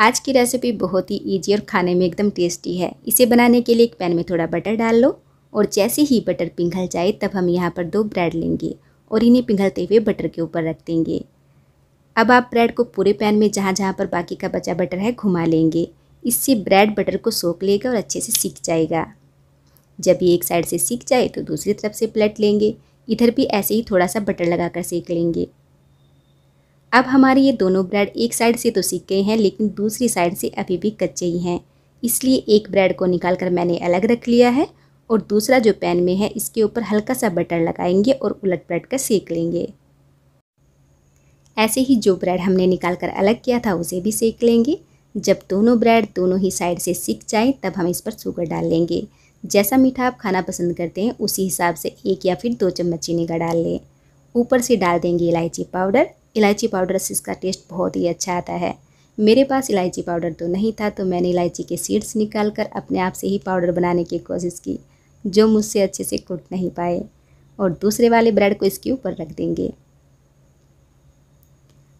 आज की रेसिपी बहुत ही ईजी और खाने में एकदम टेस्टी है इसे बनाने के लिए एक पैन में थोड़ा बटर डाल लो और जैसे ही बटर पिघल जाए तब हम यहाँ पर दो ब्रेड लेंगे और इन्हें पिघलते हुए बटर के ऊपर रख देंगे अब आप ब्रेड को पूरे पैन में जहाँ जहाँ पर बाकी का बचा बटर है घुमा लेंगे इससे ब्रेड बटर को सोख लेगा और अच्छे से सीख जाएगा जब ये एक साइड से सीख जाए तो दूसरी तरफ से पलट लेंगे इधर भी ऐसे ही थोड़ा सा बटर लगाकर सेक लेंगे अब हमारे ये दोनों ब्रेड एक साइड से तो सीख गए हैं लेकिन दूसरी साइड से अभी भी कच्चे ही हैं इसलिए एक ब्रेड को निकाल कर मैंने अलग रख लिया है और दूसरा जो पैन में है इसके ऊपर हल्का सा बटर लगाएंगे और उलट पलट कर सेक लेंगे ऐसे ही जो ब्रेड हमने निकाल कर अलग किया था उसे भी सेक लेंगे जब दोनों ब्रेड दोनों ही साइड से सीख जाए तब हम इस पर शुगर डाल लेंगे जैसा मीठा आप खाना पसंद करते हैं उसी हिसाब से एक या फिर दो चम्मच चीनी का डाल लें ऊपर से डाल देंगे इलायची पाउडर इलायची पाउडर से इसका टेस्ट बहुत ही अच्छा आता है मेरे पास इलायची पाउडर तो नहीं था तो मैंने इलायची के सीड्स निकाल कर अपने आप से ही पाउडर बनाने की कोशिश की जो मुझसे अच्छे से कूट नहीं पाए और दूसरे वाले ब्रेड को इसके ऊपर रख देंगे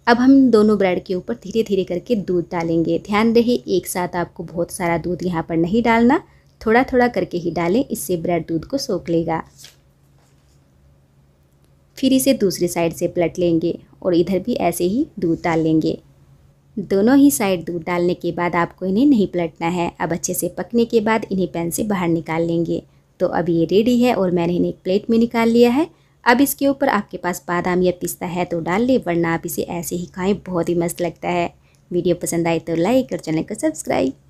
अब हम दोनों ब्रेड के ऊपर धीरे धीरे करके दूध डालेंगे ध्यान रहे एक साथ आपको बहुत सारा दूध यहाँ पर नहीं डालना थोड़ा थोड़ा करके ही डालें इससे ब्रेड दूध को सोख लेगा फिर इसे दूसरी साइड से पलट लेंगे और इधर भी ऐसे ही दूध डाल लेंगे दोनों ही साइड दूध डालने के बाद आपको इन्हें नहीं पलटना है अब अच्छे से पकने के बाद इन्हें पैन से बाहर निकाल लेंगे तो अब ये रेडी है और मैंने इन्हें एक प्लेट में निकाल लिया है अब इसके ऊपर आपके पास बादाम या पिस्ता है तो डाल ले वरना आप इसे ऐसे ही खाएं बहुत ही मस्त लगता है वीडियो पसंद आए तो लाइक और चैनल को सब्सक्राइब